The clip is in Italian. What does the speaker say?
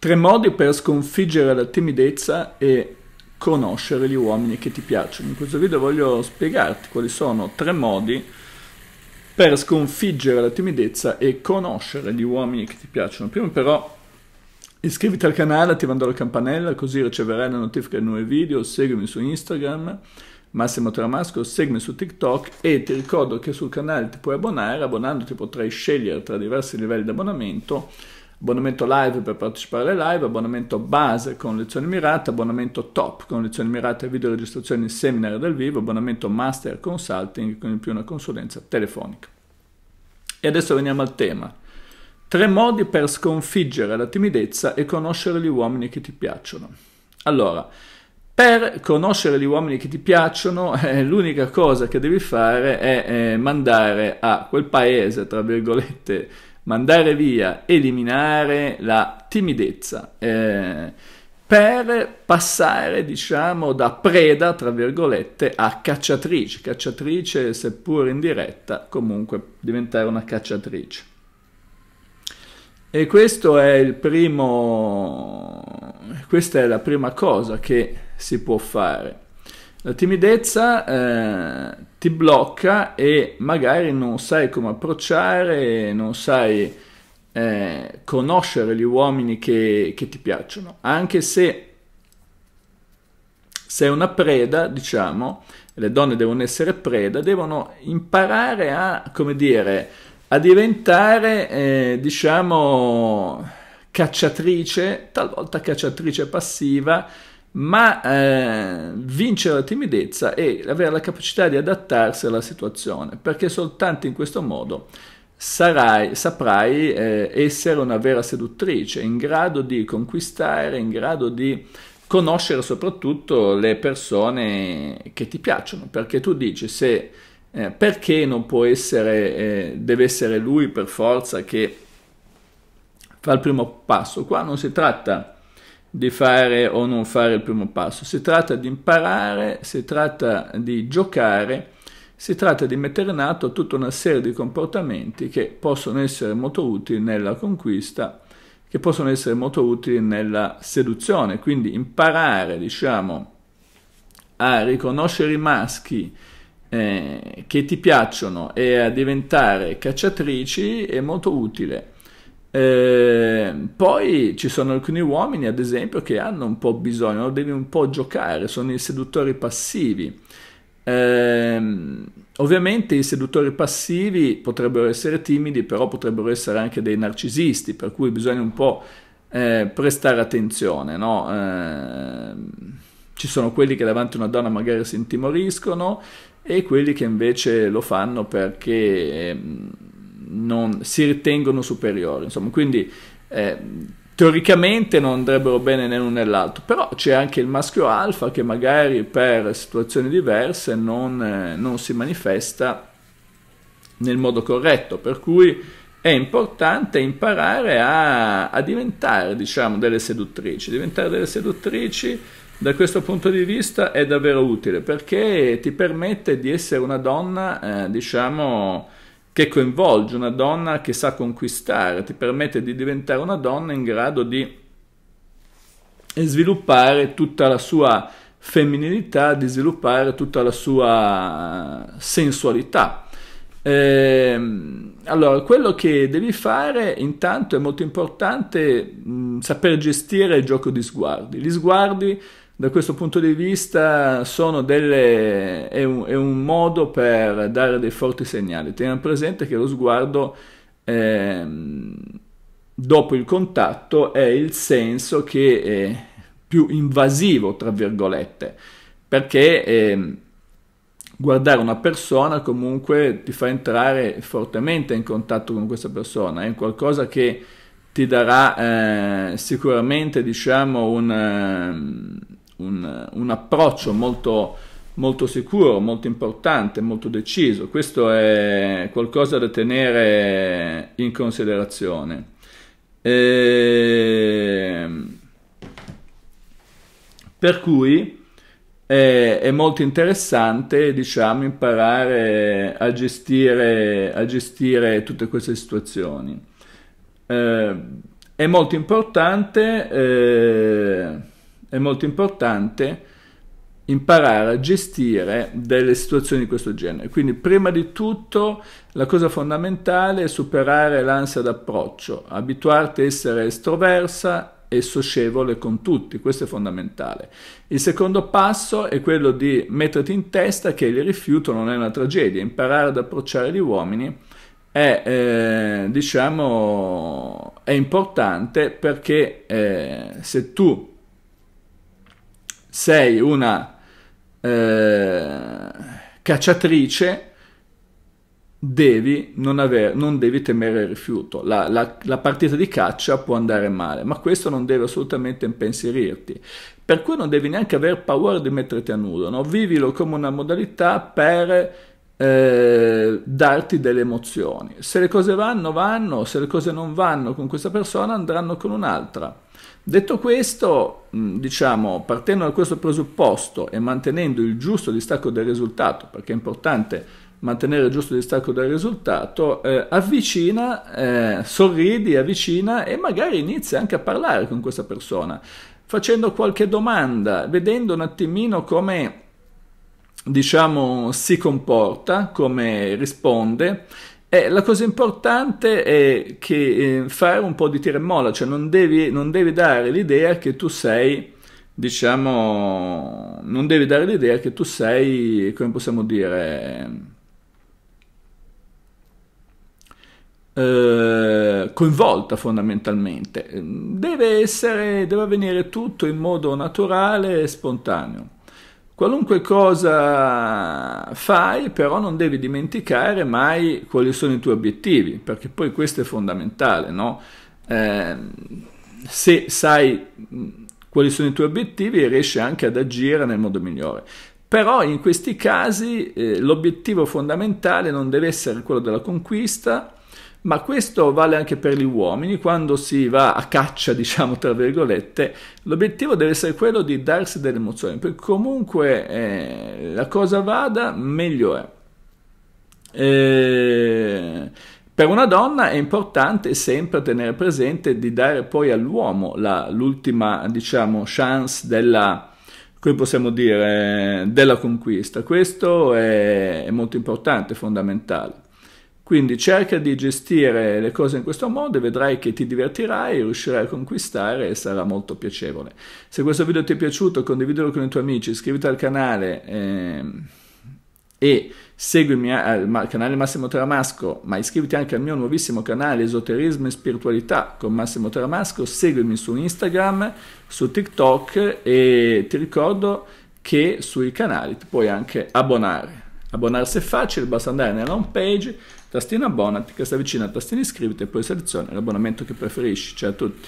Tre modi per sconfiggere la timidezza e conoscere gli uomini che ti piacciono. In questo video voglio spiegarti quali sono tre modi per sconfiggere la timidezza e conoscere gli uomini che ti piacciono. Prima però iscriviti al canale attivando la campanella così riceverai la notifica dei nuovi video, seguimi su Instagram Massimo Tramasco, seguimi su TikTok e ti ricordo che sul canale ti puoi abbonare, abbonandoti potrai scegliere tra diversi livelli di abbonamento abbonamento live per partecipare alle live, abbonamento base con lezioni mirate, abbonamento top con lezioni mirate, video registrazioni, seminar dal vivo, abbonamento master consulting con in più una consulenza telefonica. E adesso veniamo al tema. Tre modi per sconfiggere la timidezza e conoscere gli uomini che ti piacciono. Allora, per conoscere gli uomini che ti piacciono, eh, l'unica cosa che devi fare è eh, mandare a quel paese, tra virgolette, mandare via, eliminare la timidezza eh, per passare, diciamo, da preda, tra virgolette, a cacciatrice, cacciatrice seppur indiretta, comunque diventare una cacciatrice. E questo è il primo, questa è la prima cosa che si può fare. La timidezza eh, ti blocca e magari non sai come approcciare, non sai eh, conoscere gli uomini che, che, ti piacciono, anche se sei una preda, diciamo, le donne devono essere preda, devono imparare a, come dire, a diventare, eh, diciamo, cacciatrice, talvolta cacciatrice passiva, ma eh, vincere la timidezza e avere la capacità di adattarsi alla situazione, perché soltanto in questo modo sarai, saprai eh, essere una vera seduttrice, in grado di conquistare, in grado di conoscere soprattutto le persone che ti piacciono, perché tu dici se eh, perché non può essere, eh, deve essere lui per forza che fa il primo passo. Qua non si tratta di di fare o non fare il primo passo, si tratta di imparare, si tratta di giocare, si tratta di mettere in atto tutta una serie di comportamenti che possono essere molto utili nella conquista, che possono essere molto utili nella seduzione, quindi imparare, diciamo, a riconoscere i maschi eh, che ti piacciono e a diventare cacciatrici è molto utile eh, poi ci sono alcuni uomini, ad esempio, che hanno un po' bisogno, devi un po' giocare, sono i seduttori passivi. Eh, ovviamente i seduttori passivi potrebbero essere timidi, però potrebbero essere anche dei narcisisti, per cui bisogna un po' eh, prestare attenzione. No? Eh, ci sono quelli che davanti a una donna magari si intimoriscono e quelli che invece lo fanno perché ehm, non, si ritengono superiori, insomma, quindi eh, teoricamente non andrebbero bene né l'uno né l'altro, però c'è anche il maschio alfa che magari per situazioni diverse non, eh, non si manifesta nel modo corretto, per cui è importante imparare a, a diventare, diciamo, delle seduttrici. Diventare delle seduttrici da questo punto di vista è davvero utile perché ti permette di essere una donna, eh, diciamo, che coinvolge una donna che sa conquistare, ti permette di diventare una donna in grado di sviluppare tutta la sua femminilità, di sviluppare tutta la sua sensualità. Eh, allora, quello che devi fare intanto è molto importante mh, saper gestire il gioco di sguardi. Gli sguardi da questo punto di vista delle, è, un, è, un, modo per dare dei forti segnali. Teniamo presente che lo sguardo eh, dopo il contatto è il senso che è più invasivo, tra virgolette, perché eh, guardare una persona comunque ti fa entrare fortemente in contatto con questa persona, è un qualcosa che ti darà eh, sicuramente diciamo un ehm, un, un approccio molto, molto sicuro, molto importante, molto deciso. Questo è qualcosa da tenere in considerazione. E... Ehm, per cui è, è, molto interessante, diciamo, imparare a gestire, a gestire tutte queste situazioni. Eh, è molto importante... Eh è molto importante imparare a gestire delle situazioni di questo genere. Quindi prima di tutto la cosa fondamentale è superare l'ansia d'approccio, abituarti a essere estroversa e socievole con tutti, questo è fondamentale. Il secondo passo è quello di metterti in testa che il rifiuto non è una tragedia, imparare ad approcciare gli uomini è, eh, diciamo, è importante perché eh, se tu sei una eh, cacciatrice, devi non, aver, non, devi temere il rifiuto. La, la, la, partita di caccia può andare male, ma questo non deve assolutamente impensierirti. Per cui non devi neanche aver paura di metterti a nudo, no? vivilo come una modalità per eh, darti delle emozioni. Se le cose vanno, vanno, se le cose non vanno con questa persona, andranno con un'altra. Detto questo, mm, diciamo, partendo da questo presupposto e mantenendo il giusto distacco del risultato, perché è importante mantenere il giusto distacco del risultato, eh, avvicina, eh, sorridi, avvicina e magari inizia anche a parlare con questa persona, facendo qualche domanda, vedendo un attimino come diciamo, si comporta, come risponde. E la cosa importante è che eh, fare un po' di tira e molla, cioè non devi, non devi dare l'idea che tu sei, diciamo, non devi dare l'idea che tu sei, come possiamo dire, Eh, coinvolta fondamentalmente. Deve, essere, deve avvenire tutto in modo naturale e spontaneo. Qualunque cosa fai, però non devi dimenticare mai quali sono i tuoi obiettivi, perché poi questo è fondamentale, no? Eh, se sai quali sono i tuoi obiettivi riesci anche ad agire nel modo migliore. Però in questi casi eh, l'obiettivo fondamentale non deve essere quello della conquista, ma questo vale anche per gli uomini, quando si va a caccia, diciamo tra virgolette, l'obiettivo deve essere quello di darsi delle emozioni, perché comunque eh, la cosa vada meglio è. Eh, per una donna è importante sempre tenere presente di dare poi all'uomo la, l'ultima, diciamo, chance della come possiamo dire, della conquista. Questo è, molto importante, fondamentale. Quindi cerca di gestire le cose in questo modo e vedrai che ti divertirai, riuscirai a conquistare e sarà molto piacevole. Se questo video ti è piaciuto condividilo con i tuoi amici, iscriviti al canale ehm, e seguimi al canale Massimo Teramasco, ma iscriviti anche al mio nuovissimo canale Esoterismo e Spiritualità con Massimo Teramasco, seguimi su Instagram, su TikTok e ti ricordo che sui canali ti puoi anche abbonare. Abbonarsi è facile, basta andare nella home page Tastina Abbonati, che si avvicina alla tastiera iscriviti e poi seleziona l'abbonamento che preferisci, Ciao a tutti.